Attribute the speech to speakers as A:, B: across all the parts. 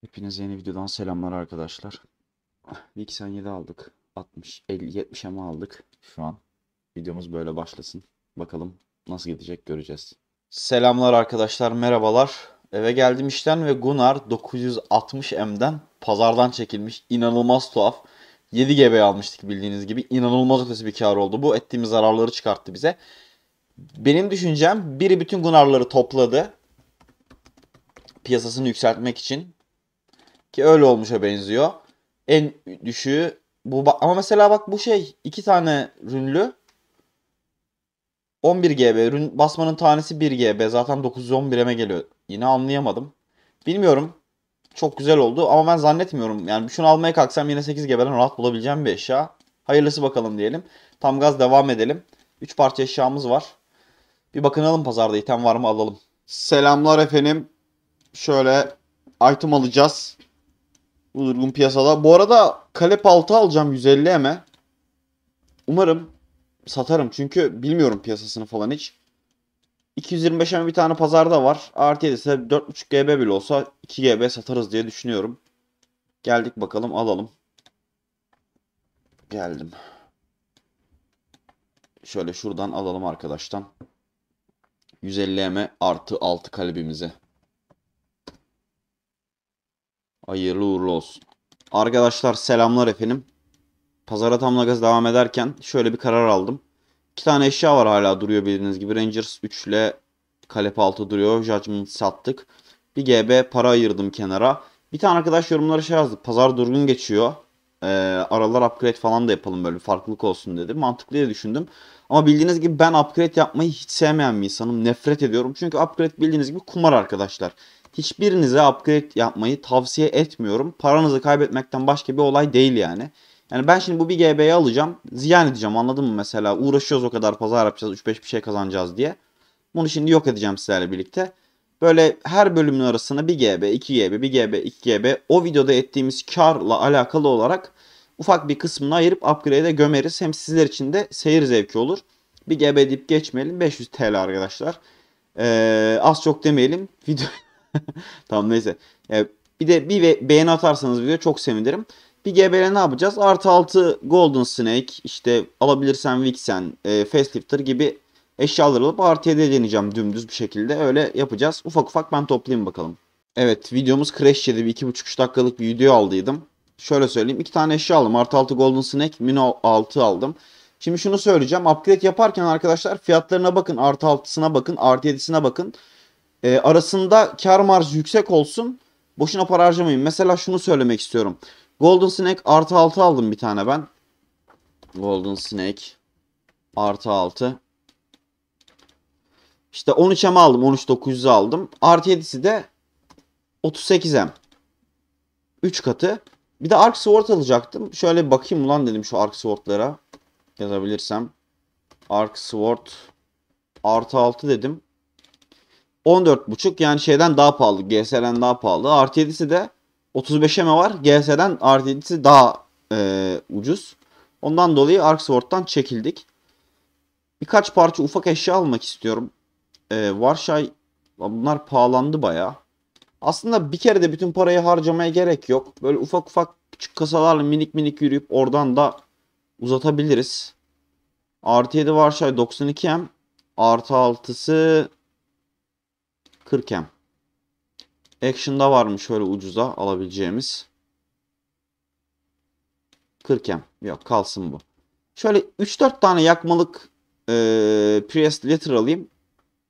A: Hepinize yeni videodan selamlar arkadaşlar. Vixen 7 aldık. 60, 50, 70 ama aldık şu an. Videomuz böyle başlasın. Bakalım nasıl gidecek göreceğiz. Selamlar arkadaşlar, merhabalar. Eve geldim işten ve Gunnar 960M'den pazardan çekilmiş. İnanılmaz tuhaf. 7 GB almıştık bildiğiniz gibi. İnanılmaz ötesi bir kar oldu. Bu ettiğimiz zararları çıkarttı bize. Benim düşüncem biri bütün Gunnar'ları topladı. Piyasasını yükseltmek için ki öyle olmuşa benziyor. En düşüğü bu ama mesela bak bu şey iki tane rünlü 11 GB rün basmanın tanesi 1 GB zaten me geliyor. Yine anlayamadım. Bilmiyorum. Çok güzel oldu ama ben zannetmiyorum. Yani şunu almaya kalksam yine 8 GB'den rahat bulabileceğim bir eşya. Hayırlısı bakalım diyelim. Tam gaz devam edelim. 3 parça eşyamız var. Bir bakınalım pazarda item var mı alalım. Selamlar efendim. Şöyle item alacağız. Bu Durgun piyasada. Bu arada Kalep altı alacağım 150 eme. Umarım satarım. Çünkü bilmiyorum piyasasını falan hiç. 225 eme bir tane pazarda var. Artı 7 ise 4.5 GB bile olsa 2 GB satarız diye düşünüyorum. Geldik bakalım alalım. Geldim. Şöyle şuradan alalım arkadaştan. 150 eme artı 6 kalibimizi. Hayırlı uğurlu olsun. Arkadaşlar selamlar efendim. Pazara tam gaz devam ederken şöyle bir karar aldım. İki tane eşya var hala duruyor bildiğiniz gibi. Rangers 3 ile Kalep altı duruyor. Judgment sattık. Bir GB para ayırdım kenara. Bir tane arkadaş yorumlara şey yazdı. Pazar durgun geçiyor. Ee, aralar upgrade falan da yapalım böyle farklılık olsun dedi. Mantıklı diye düşündüm. Ama bildiğiniz gibi ben upgrade yapmayı hiç sevmeyen bir insanım. Nefret ediyorum. Çünkü upgrade bildiğiniz gibi kumar arkadaşlar hiçbirinize upgrade yapmayı tavsiye etmiyorum. Paranızı kaybetmekten başka bir olay değil yani. Yani ben şimdi bu bir GB'yi alacağım. Ziyan edeceğim anladın mı mesela? Uğraşıyoruz o kadar pazar yapacağız 3-5 bir şey kazanacağız diye. Bunu şimdi yok edeceğim sizlerle birlikte. Böyle her bölümün arasına 1 GB, 2 GB, 1 GB, 2 GB o videoda ettiğimiz karla alakalı olarak ufak bir kısmını ayırıp upgrade'e gömeriz. Hem sizler için de seyir zevki olur. 1 GB deyip geçmeyelim. 500 TL arkadaşlar. Ee, az çok demeyelim. Video tamam neyse. E, bir de bir beğeni atarsanız video çok sevinirim. Bir GB'le ne yapacağız? Artı 6 Golden Snake, işte alabilirsen Vixen, e, Facelifter gibi eşyalar alıp artıya da deneyeceğim dümdüz bir şekilde. Öyle yapacağız. Ufak ufak ben toplayayım bakalım. Evet videomuz crash yedi. Bir 2,5-3 dakikalık bir video aldıydım. Şöyle söyleyeyim. iki tane eşya aldım. Artı 6 Golden Snake, Mino 6 aldım. Şimdi şunu söyleyeceğim. Upgrade yaparken arkadaşlar fiyatlarına bakın. Artı 6'sına bakın. Artı 7'sine bakın e, arasında kar marjı yüksek olsun. Boşuna para harcamayın. Mesela şunu söylemek istiyorum. Golden Snake artı 6 aldım bir tane ben. Golden Snake artı 6. İşte 13M aldım. 13.900 aldım. Artı 7'si de 38M. 3 katı. Bir de Arc Sword alacaktım. Şöyle bir bakayım ulan dedim şu Arc Sword'lara. Yazabilirsem. Arc Sword artı 6 dedim. 14.5 yani şeyden daha pahalı. GS'den daha pahalı. Artı 7'si de 35'e mi var? GS'den artı 7'si daha e, ucuz. Ondan dolayı Arksworth'tan çekildik. Birkaç parça ufak eşya almak istiyorum. E, Varşay bunlar pahalandı baya. Aslında bir kere de bütün parayı harcamaya gerek yok. Böyle ufak ufak küçük kasalarla minik minik yürüyüp oradan da uzatabiliriz. Artı 7 Varşay 92M. Artı 6'sı 40M. Action'da var mı şöyle ucuza alabileceğimiz? 40M. Yok kalsın bu. Şöyle 3-4 tane yakmalık e, Priest Letter alayım.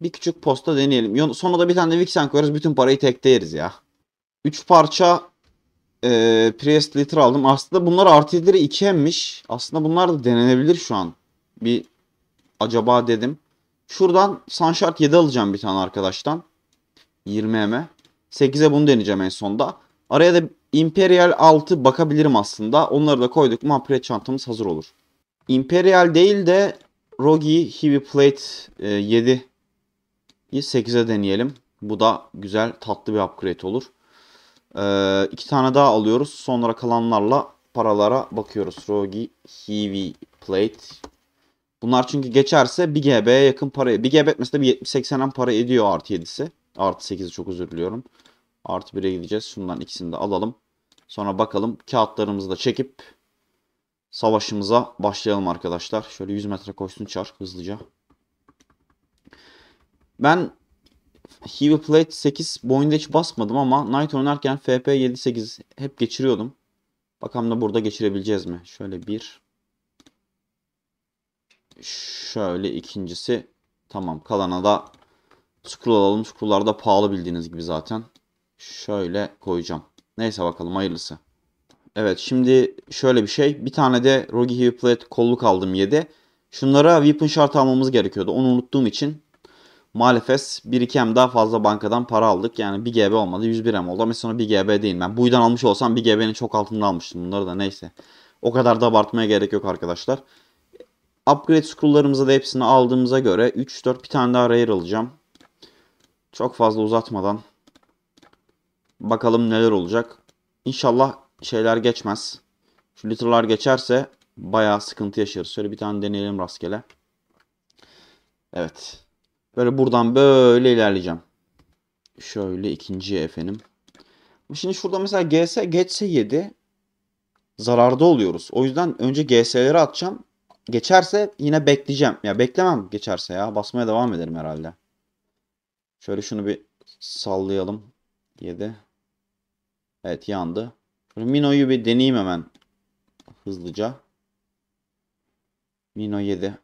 A: Bir küçük posta deneyelim. Sonra da bir tane de Vixen koyarız. Bütün parayı tekte yeriz ya. 3 parça e, Priest Letter aldım. Aslında bunlar RT'leri 2M'miş. Aslında bunlar da denenebilir şu an. Bir acaba dedim. Şuradan Sunshard 7 alacağım bir tane arkadaştan. 20M. 8'e bunu deneyeceğim en sonda. Araya da Imperial 6 bakabilirim aslında. Onları da koyduk mu çantamız hazır olur. Imperial değil de Rogi Heavy Plate 7, 8'e deneyelim. Bu da güzel tatlı bir upgrade olur. Ee, iki tane daha alıyoruz. Sonra kalanlarla paralara bakıyoruz. Rogi Heavy Plate. Bunlar çünkü geçerse 1 GB'ye yakın para, 1 GB etmesi de 70-80'den para ediyor artı 7'si. Artı 8'i çok özür diliyorum. Artı 1'e gideceğiz. Şundan ikisini de alalım. Sonra bakalım kağıtlarımızı da çekip savaşımıza başlayalım arkadaşlar. Şöyle 100 metre koşsun çar hızlıca. Ben Heavy Plate 8 boyunda hiç basmadım ama Knight oynarken FP 7-8 hep geçiriyordum. Bakalım da burada geçirebileceğiz mi? Şöyle bir. Şöyle ikincisi. Tamam kalana da Scroll alalım. Scroll'lar da pahalı bildiğiniz gibi zaten. Şöyle koyacağım. Neyse bakalım hayırlısı. Evet şimdi şöyle bir şey. Bir tane de Rogi Heavy kolluk aldım 7. Şunlara Weapon Shard almamız gerekiyordu. Onu unuttuğum için maalesef 1-2 M daha fazla bankadan para aldık. Yani 1 GB olmadı 101 M oldu ama sonra 1 GB değil. Ben buydan almış olsam 1 GB'nin çok altında almıştım bunları da neyse. O kadar da abartmaya gerek yok arkadaşlar. Upgrade scrolllarımızı da hepsini aldığımıza göre 3-4 bir tane daha rare alacağım. Çok fazla uzatmadan bakalım neler olacak. İnşallah şeyler geçmez. Şu little'lar geçerse bayağı sıkıntı yaşarız. Şöyle bir tane deneyelim rastgele. Evet. Böyle buradan böyle ilerleyeceğim. Şöyle ikinci efendim. Şimdi şurada mesela GS geçse 7 zararda oluyoruz. O yüzden önce GS'leri atacağım. Geçerse yine bekleyeceğim. Ya beklemem geçerse ya. Basmaya devam ederim herhalde. Şöyle şunu bir sallayalım. 7. Evet yandı. Şöyle Mino'yu bir deneyeyim hemen. Hızlıca. Mino 7.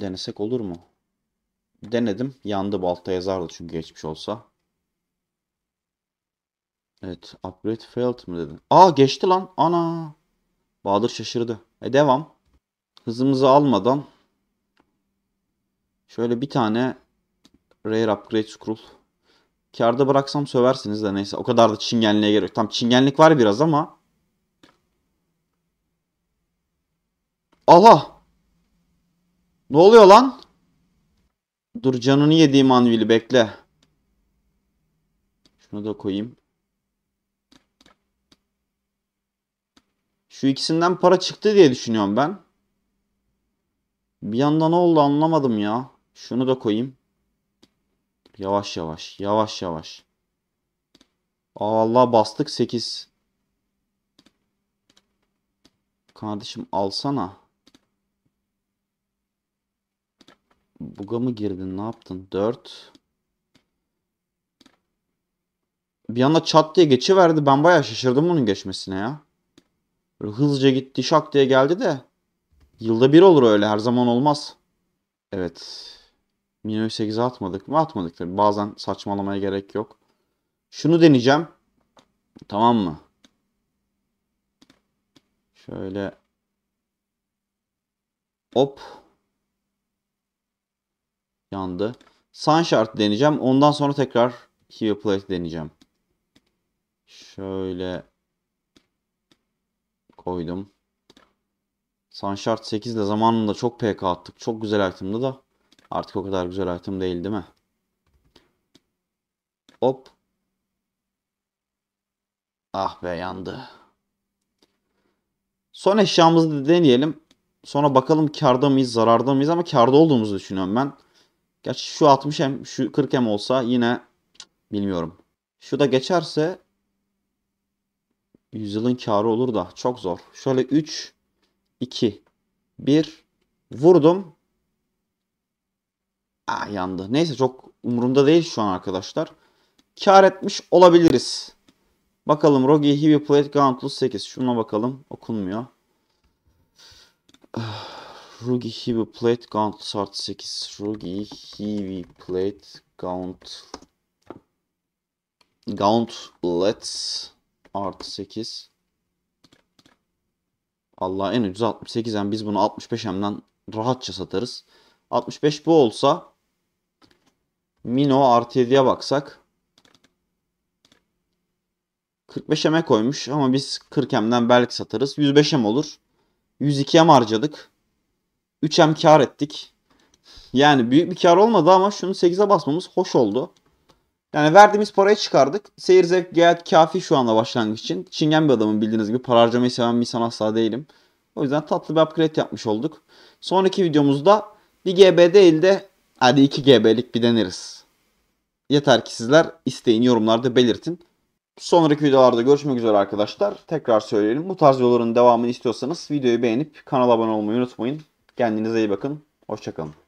A: Denesek olur mu? Denedim. Yandı balta yazardı çünkü geçmiş olsa. Evet. Upgrade failed mı dedin? Aa geçti lan. Ana. Bahadır şaşırdı. E devam. Hızımızı almadan şöyle bir tane Rare Upgrade Scroll. Karda bıraksam söversiniz de neyse. O kadar da çingenliğe gerek. Tam çingenlik var biraz ama. Allah! Ne oluyor lan? Dur canını yediğim anvili bekle. Şunu da koyayım. Şu ikisinden para çıktı diye düşünüyorum ben. Bir yandan ne oldu anlamadım ya. Şunu da koyayım. Yavaş yavaş. Yavaş yavaş. Allah bastık 8. Kardeşim alsana. Buga mı girdin? Ne yaptın? 4. Bir anda çat diye geçiverdi. Ben baya şaşırdım onun geçmesine ya. Böyle hızlıca gitti şak diye geldi de. Yılda bir olur öyle. Her zaman olmaz. Evet. Mino'yu 8'e atmadık mı? Atmadık tabii. Bazen saçmalamaya gerek yok. Şunu deneyeceğim. Tamam mı? Şöyle. Hop. Yandı. Sun Shard deneyeceğim. Ondan sonra tekrar Hero Plate deneyeceğim. Şöyle koydum. Sun Shard 8 ile zamanında çok PK attık. Çok güzel aklımda da. Artık o kadar güzel item değil değil mi? Hop. Ah be yandı. Son eşyamızı da deneyelim. Sonra bakalım karda mıyız, zararda mıyız ama karda olduğumuzu düşünüyorum ben. Gerçi şu 60 hem şu 40 hem olsa yine bilmiyorum. Şu da geçerse yüzyılın karı olur da çok zor. Şöyle 3 2 1 vurdum. Aa, yandı. Neyse çok umurumda değil şu an arkadaşlar. Kar etmiş olabiliriz. Bakalım Rogi Heavy Plate Gauntlet 8. Şuna bakalım. Okunmuyor. Rogi Heavy Plate Gauntlet artı 8. Rogi Heavy Plate Gaunt Gauntlet artı 8. Allah en ucuz 68 hem biz bunu 65 hemden rahatça satarız. 65 bu olsa Mino artı 7'ye baksak. 45 eme koymuş ama biz 40 emden belki satarız. 105 em olur. 102 em harcadık. 3 em kar ettik. Yani büyük bir kar olmadı ama şunu 8'e basmamız hoş oldu. Yani verdiğimiz parayı çıkardık. Seyir zevk gayet kafi şu anda başlangıç için. Çingen bir adamım bildiğiniz gibi. Para harcamayı seven bir insan asla değilim. O yüzden tatlı bir upgrade yapmış olduk. Sonraki videomuzda bir GB değil de Hadi 2 GB'lik bir deneriz. Yeter ki sizler isteyin yorumlarda belirtin. Sonraki videolarda görüşmek üzere arkadaşlar. Tekrar söyleyelim. Bu tarz videoların devamını istiyorsanız videoyu beğenip kanala abone olmayı unutmayın. Kendinize iyi bakın. Hoşçakalın.